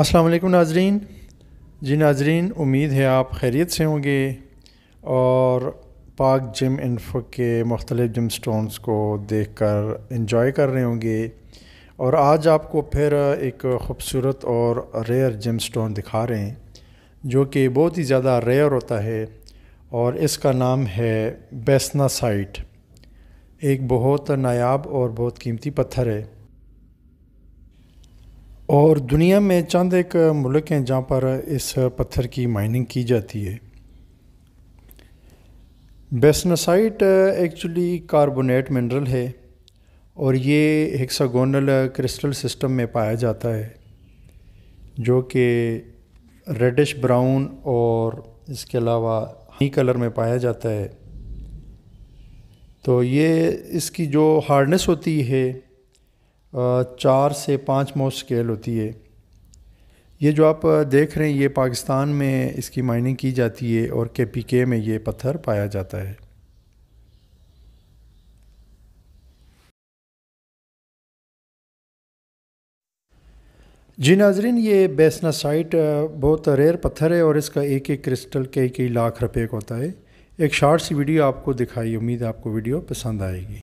अस्सलाम वालेकुम नाजरीन जी नाजरीन उम्मीद है आप खैरियत से होंगे और पाक जिम इन्फो के मुख्तलिफ जिम स्टोन्स को देख कर इन्जॉय कर रहे होंगे और आज आपको फिर एक ख़ूबसूरत और रेयर जिम स्टोन दिखा रहे हैं जो कि बहुत ही ज़्यादा रेयर होता है और इसका नाम है बेसना साइट एक बहुत नायाब और बहुत कीमती पत्थर है और दुनिया में चंद एक मुल्क हैं जहाँ पर इस पत्थर की माइनिंग की जाती है बेसनासाइट एक्चुअली कार्बोनेट मिनरल है और ये हेक्सागोनल क्रिस्टल सिस्टम में पाया जाता है जो कि रेडिश ब्राउन और इसके अलावा हनी कलर में पाया जाता है तो ये इसकी जो हार्डनेस होती है चार से पाँच मोस्ट स्केल होती है ये जो आप देख रहे हैं ये पाकिस्तान में इसकी माइनिंग की जाती है और के पी के में ये पत्थर पाया जाता है जी नाजरीन ये बेसना साइट बहुत रेयर पत्थर है और इसका एक एक क्रिस्टल कई कई लाख रुपए का होता है एक शॉर्ट सी वीडियो आपको दिखाई उम्मीद है आपको वीडियो पसंद आएगी